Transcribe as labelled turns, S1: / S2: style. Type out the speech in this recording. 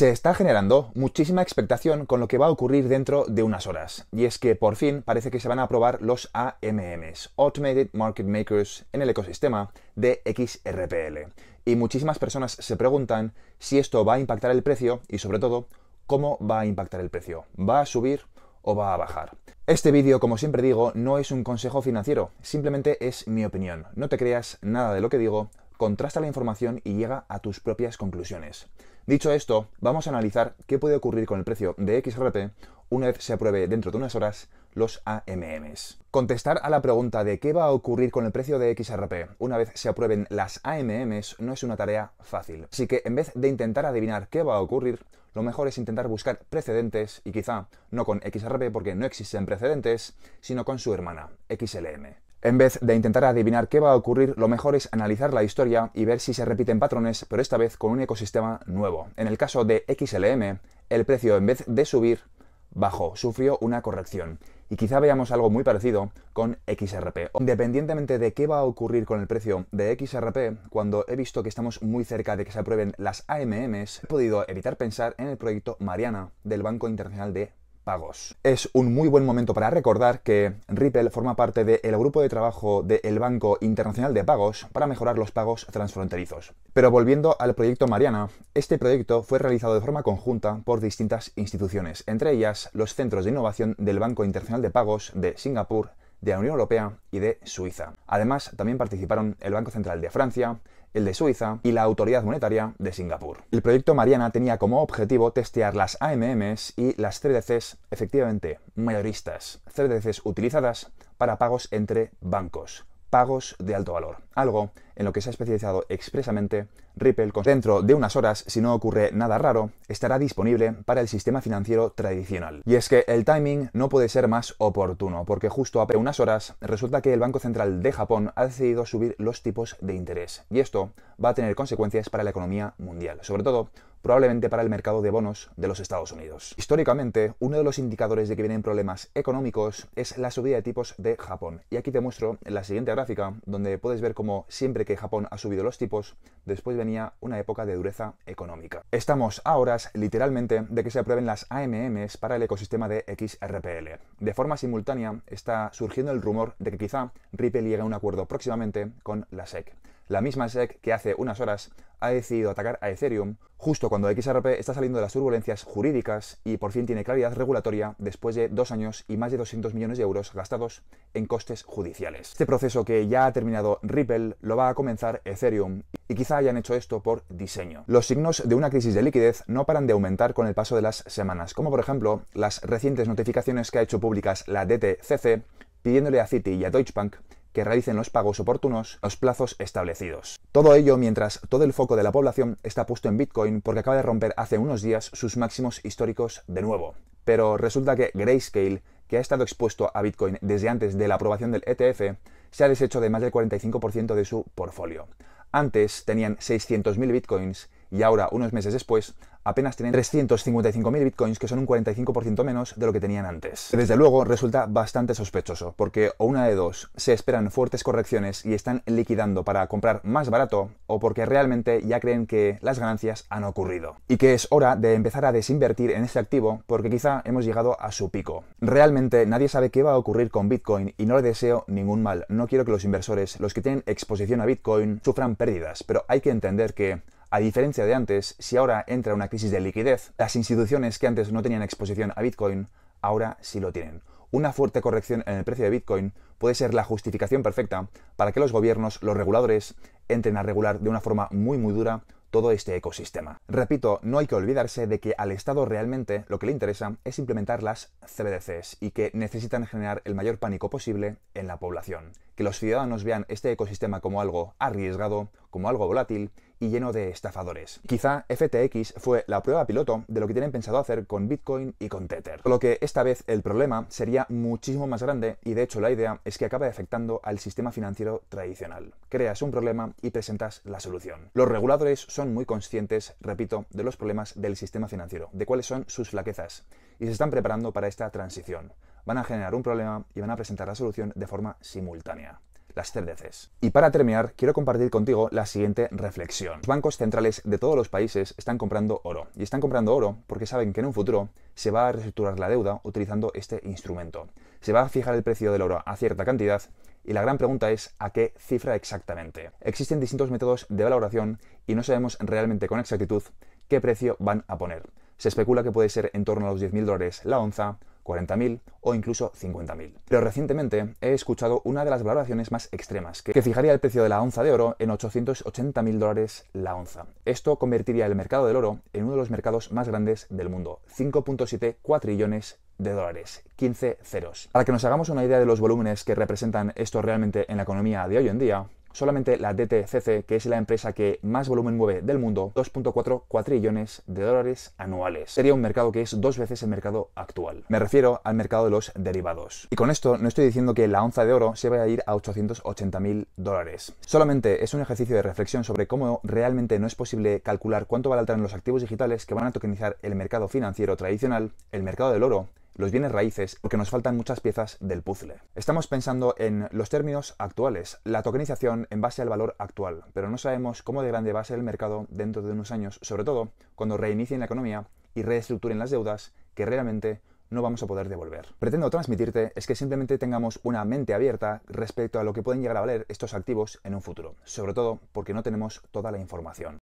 S1: Se está generando muchísima expectación con lo que va a ocurrir dentro de unas horas, y es que por fin parece que se van a aprobar los AMMs, Automated Market Makers, en el ecosistema de XRPL. Y muchísimas personas se preguntan si esto va a impactar el precio y sobre todo, cómo va a impactar el precio. ¿Va a subir o va a bajar? Este vídeo, como siempre digo, no es un consejo financiero, simplemente es mi opinión. No te creas nada de lo que digo, contrasta la información y llega a tus propias conclusiones. Dicho esto, vamos a analizar qué puede ocurrir con el precio de XRP una vez se apruebe dentro de unas horas los AMMs. Contestar a la pregunta de qué va a ocurrir con el precio de XRP una vez se aprueben las AMMs no es una tarea fácil. Así que en vez de intentar adivinar qué va a ocurrir, lo mejor es intentar buscar precedentes y quizá no con XRP porque no existen precedentes, sino con su hermana, XLM. En vez de intentar adivinar qué va a ocurrir, lo mejor es analizar la historia y ver si se repiten patrones, pero esta vez con un ecosistema nuevo. En el caso de XLM, el precio en vez de subir, bajó, sufrió una corrección. Y quizá veamos algo muy parecido con XRP. Independientemente de qué va a ocurrir con el precio de XRP, cuando he visto que estamos muy cerca de que se aprueben las AMMs, he podido evitar pensar en el proyecto Mariana del Banco Internacional de pagos. Es un muy buen momento para recordar que Ripple forma parte del grupo de trabajo del Banco Internacional de Pagos para mejorar los pagos transfronterizos. Pero volviendo al proyecto Mariana, este proyecto fue realizado de forma conjunta por distintas instituciones, entre ellas los centros de innovación del Banco Internacional de Pagos de Singapur, de la Unión Europea y de Suiza. Además, también participaron el Banco Central de Francia, el de Suiza y la Autoridad Monetaria de Singapur. El proyecto Mariana tenía como objetivo testear las AMMs y las CDCs efectivamente mayoristas, CDCs utilizadas para pagos entre bancos pagos de alto valor, algo en lo que se ha especializado expresamente Ripple. Dentro de unas horas, si no ocurre nada raro, estará disponible para el sistema financiero tradicional. Y es que el timing no puede ser más oportuno, porque justo a unas horas resulta que el Banco Central de Japón ha decidido subir los tipos de interés, y esto va a tener consecuencias para la economía mundial, sobre todo probablemente para el mercado de bonos de los Estados Unidos. Históricamente, uno de los indicadores de que vienen problemas económicos es la subida de tipos de Japón. Y aquí te muestro la siguiente gráfica, donde puedes ver cómo siempre que Japón ha subido los tipos, después venía una época de dureza económica. Estamos a horas, literalmente, de que se aprueben las AMMs para el ecosistema de XRPL. De forma simultánea, está surgiendo el rumor de que quizá Ripple llegue a un acuerdo próximamente con la SEC la misma SEC que hace unas horas ha decidido atacar a Ethereum justo cuando XRP está saliendo de las turbulencias jurídicas y por fin tiene claridad regulatoria después de dos años y más de 200 millones de euros gastados en costes judiciales. Este proceso que ya ha terminado Ripple lo va a comenzar Ethereum y quizá hayan hecho esto por diseño. Los signos de una crisis de liquidez no paran de aumentar con el paso de las semanas, como por ejemplo las recientes notificaciones que ha hecho públicas la DTCC pidiéndole a Citi y a Deutsche Bank que realicen los pagos oportunos los plazos establecidos. Todo ello mientras todo el foco de la población está puesto en Bitcoin porque acaba de romper hace unos días sus máximos históricos de nuevo. Pero resulta que Grayscale, que ha estado expuesto a Bitcoin desde antes de la aprobación del ETF, se ha deshecho de más del 45% de su portfolio. Antes tenían 600.000 bitcoins y ahora, unos meses después, apenas tienen 355.000 bitcoins, que son un 45% menos de lo que tenían antes. Desde luego resulta bastante sospechoso, porque o una de dos, se esperan fuertes correcciones y están liquidando para comprar más barato, o porque realmente ya creen que las ganancias han ocurrido. Y que es hora de empezar a desinvertir en este activo, porque quizá hemos llegado a su pico. Realmente nadie sabe qué va a ocurrir con Bitcoin y no le deseo ningún mal. No quiero que los inversores, los que tienen exposición a Bitcoin, sufran pérdidas, pero hay que entender que a diferencia de antes, si ahora entra una crisis de liquidez, las instituciones que antes no tenían exposición a Bitcoin, ahora sí lo tienen. Una fuerte corrección en el precio de Bitcoin puede ser la justificación perfecta para que los gobiernos, los reguladores, entren a regular de una forma muy muy dura todo este ecosistema. Repito, no hay que olvidarse de que al Estado realmente lo que le interesa es implementar las CBDCs y que necesitan generar el mayor pánico posible en la población que los ciudadanos vean este ecosistema como algo arriesgado, como algo volátil y lleno de estafadores. Quizá FTX fue la prueba piloto de lo que tienen pensado hacer con Bitcoin y con Tether. lo que esta vez el problema sería muchísimo más grande y de hecho la idea es que acabe afectando al sistema financiero tradicional. Creas un problema y presentas la solución. Los reguladores son muy conscientes, repito, de los problemas del sistema financiero, de cuáles son sus flaquezas y se están preparando para esta transición van a generar un problema y van a presentar la solución de forma simultánea las CDCs. Y para terminar, quiero compartir contigo la siguiente reflexión. Los bancos centrales de todos los países están comprando oro. Y están comprando oro porque saben que en un futuro se va a reestructurar la deuda utilizando este instrumento. Se va a fijar el precio del oro a cierta cantidad y la gran pregunta es a qué cifra exactamente. Existen distintos métodos de valoración y no sabemos realmente con exactitud qué precio van a poner. Se especula que puede ser en torno a los 10.000 dólares la onza 40.000 o incluso 50.000. Pero recientemente he escuchado una de las valoraciones más extremas, que, fijaría el precio de la onza de oro en 880.000 dólares la onza. Esto convertiría el mercado del oro en uno de los mercados más grandes del mundo, 5.7 cuatrillones de dólares, 15 ceros. Para que nos hagamos una idea de los volúmenes que representan esto realmente en la economía de hoy en día, Solamente la DTCC, que es la empresa que más volumen mueve del mundo, 2.4 cuatrillones de dólares anuales. Sería un mercado que es dos veces el mercado actual. Me refiero al mercado de los derivados. Y con esto no estoy diciendo que la onza de oro se vaya a ir a 880.000 dólares. Solamente es un ejercicio de reflexión sobre cómo realmente no es posible calcular cuánto va a los activos digitales que van a tokenizar el mercado financiero tradicional, el mercado del oro los bienes raíces, porque nos faltan muchas piezas del puzzle. Estamos pensando en los términos actuales, la tokenización en base al valor actual, pero no sabemos cómo de grande va a ser el mercado dentro de unos años, sobre todo cuando reinicien la economía y reestructuren las deudas que realmente no vamos a poder devolver. Pretendo transmitirte es que simplemente tengamos una mente abierta respecto a lo que pueden llegar a valer estos activos en un futuro, sobre todo porque no tenemos toda la información.